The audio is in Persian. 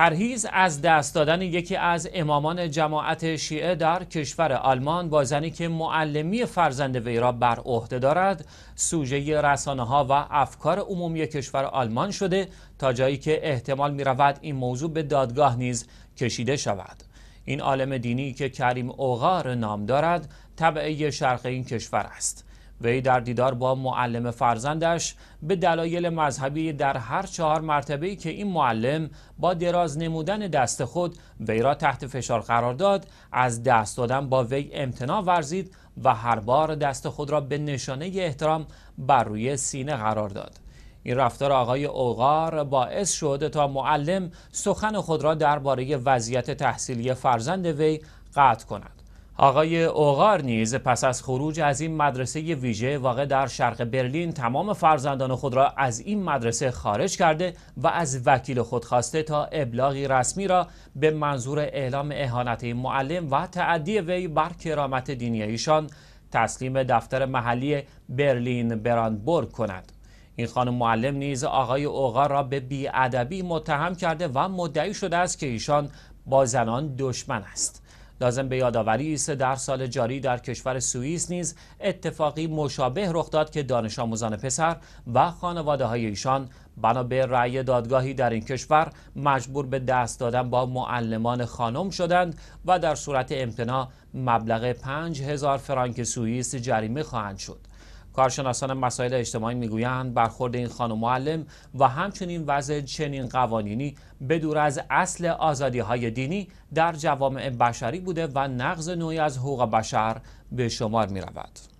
پرهیز از دست دادن یکی از امامان جماعت شیعه در کشور آلمان با زنی که معلمی فرزند وی را بر عهده دارد سوژه رسانه ها و افکار عمومی کشور آلمان شده تا جایی که احتمال می رود این موضوع به دادگاه نیز کشیده شود این عالم دینی که کریم اوغار نام دارد طبعه شرق این کشور است وی در دیدار با معلم فرزندش به دلایل مذهبی در هر چهار مرتبه ای که این معلم با دراز نمودن دست خود وی را تحت فشار قرار داد از دست دادن با وی امتناع ورزید و هر بار دست خود را به نشانه احترام بر روی سینه قرار داد این رفتار آقای اوغار باعث شد تا معلم سخن خود را درباره وضعیت تحصیلی فرزند وی قطع کند آقای اوغار نیز پس از خروج از این مدرسه ویژه واقع در شرق برلین تمام فرزندان خود را از این مدرسه خارج کرده و از وکیل خود خواسته تا ابلاغی رسمی را به منظور اعلام اهانت معلم و تعدی وی بر کرامت دینی ایشان تسلیم دفتر محلی برلین براندبورگ کند. این خانم معلم نیز آقای اوغار را به بیادبی متهم کرده و مدعی شده است که ایشان با زنان دشمن است. لازم به یادآوری است در سال جاری در کشور سوئیس نیز اتفاقی مشابه رخ داد که دانش آموزان پسر و خانواده های ایشان بنا به رأی دادگاهی در این کشور مجبور به دست دادن با معلمان خانم شدند و در صورت امتناع مبلغ 5000 فرانک سوئیس جریمه خواهند شد کارشناسان مسائل اجتماعی میگویند برخورد این خانم معلم و همچنین وضع چنین قوانینی بدور از اصل آزادی های دینی در جوامع بشری بوده و نقض نوعی از حقوق بشر به شمار می رود.